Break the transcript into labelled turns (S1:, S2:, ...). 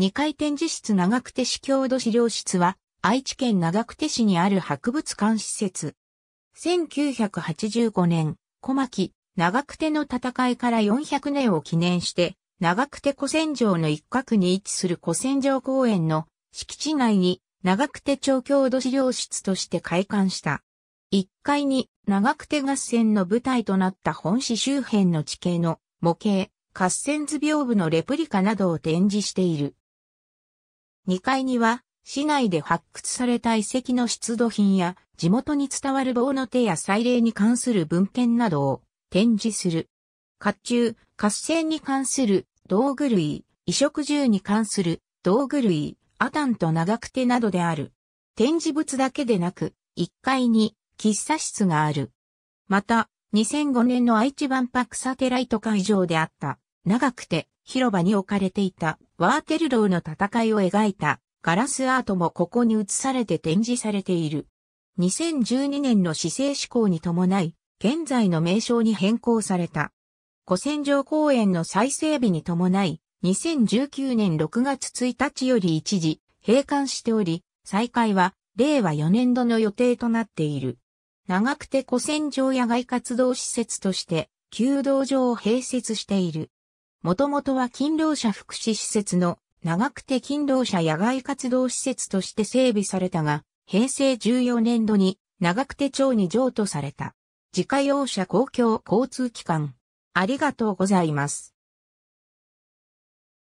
S1: 2階展示室長久手市郷土資料室は、愛知県長久手市にある博物館施設。1985年、小牧、長久手の戦いから400年を記念して、長久手古戦場の一角に位置する古戦場公園の敷地内に長久手町郷土資料室として開館した。1階に長久手合戦の舞台となった本市周辺の地形の模型、合戦図屏風のレプリカなどを展示している。2階には、市内で発掘された遺跡の出土品や、地元に伝わる棒の手や祭礼に関する文献などを展示する。甲冑、合戦に関する道具類、衣食住に関する道具類、アタンと長くてなどである。展示物だけでなく、1階に喫茶室がある。また、2005年の愛知万博サテライト会場であった長くて広場に置かれていたワーテルローの戦いを描いたガラスアートもここに移されて展示されている。2012年の市政施行に伴い、現在の名称に変更された。古戦場公園の再整備に伴い、2019年6月1日より一時閉館しており、再開は令和4年度の予定となっている。長くて古戦場野外活動施設として、弓道場を併設している。もともとは勤労者福祉施設の長くて勤労者野外活動施設として整備されたが、平成14年度に長久手町に譲渡された。自家用車公共交通機関。ありがとうございます。